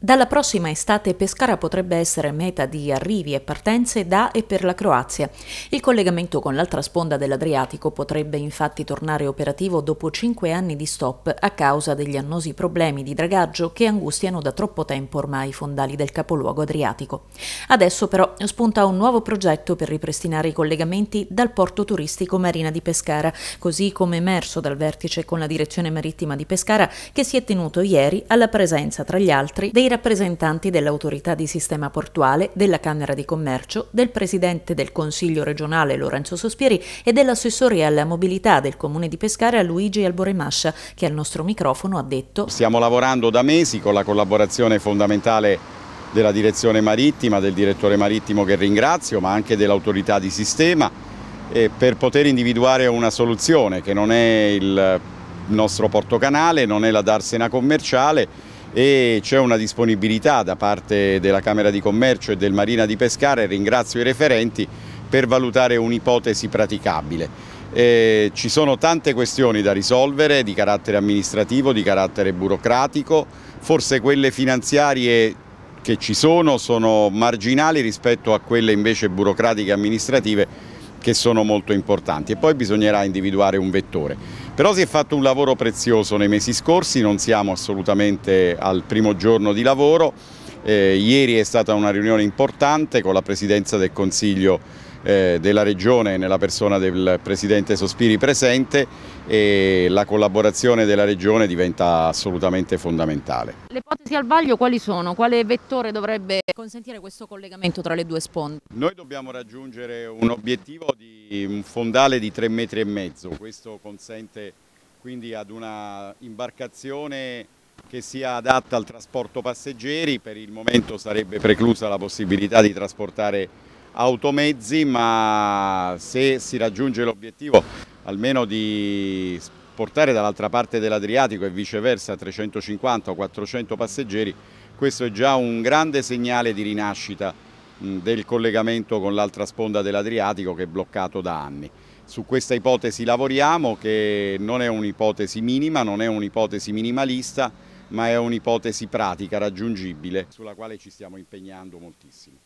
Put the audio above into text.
Dalla prossima estate Pescara potrebbe essere meta di arrivi e partenze da e per la Croazia. Il collegamento con l'altra sponda dell'Adriatico potrebbe infatti tornare operativo dopo cinque anni di stop a causa degli annosi problemi di dragaggio che angustiano da troppo tempo ormai i fondali del capoluogo adriatico. Adesso però spunta un nuovo progetto per ripristinare i collegamenti dal porto turistico Marina di Pescara, così come emerso dal vertice con la direzione marittima di Pescara che si è tenuto ieri alla presenza tra gli altri dei dei rappresentanti dell'autorità di sistema portuale, della Camera di Commercio, del Presidente del Consiglio regionale Lorenzo Sospieri e dell'assessore alla mobilità del Comune di Pescara Luigi Alboremascia che al nostro microfono ha detto Stiamo lavorando da mesi con la collaborazione fondamentale della direzione marittima, del direttore marittimo che ringrazio, ma anche dell'autorità di sistema per poter individuare una soluzione che non è il nostro portocanale, non è la darsena commerciale e c'è una disponibilità da parte della Camera di Commercio e del Marina di Pescara e ringrazio i referenti per valutare un'ipotesi praticabile. Eh, ci sono tante questioni da risolvere di carattere amministrativo, di carattere burocratico, forse quelle finanziarie che ci sono sono marginali rispetto a quelle invece burocratiche e amministrative che sono molto importanti e poi bisognerà individuare un vettore. Però si è fatto un lavoro prezioso nei mesi scorsi, non siamo assolutamente al primo giorno di lavoro. Eh, ieri è stata una riunione importante con la Presidenza del Consiglio eh, della Regione nella persona del Presidente Sospiri presente e la collaborazione della Regione diventa assolutamente fondamentale. Le ipotesi al vaglio quali sono? Quale vettore dovrebbe consentire questo collegamento tra le due sponde? Noi dobbiamo raggiungere un obiettivo di un fondale di 3,5 metri, e mezzo. questo consente quindi ad una imbarcazione che sia adatta al trasporto passeggeri, per il momento sarebbe preclusa la possibilità di trasportare automezzi, ma se si raggiunge l'obiettivo almeno di portare dall'altra parte dell'Adriatico e viceversa 350 o 400 passeggeri, questo è già un grande segnale di rinascita del collegamento con l'altra sponda dell'Adriatico che è bloccato da anni. Su questa ipotesi lavoriamo che non è un'ipotesi minima, non è un'ipotesi minimalista, ma è un'ipotesi pratica, raggiungibile, sulla quale ci stiamo impegnando moltissimo.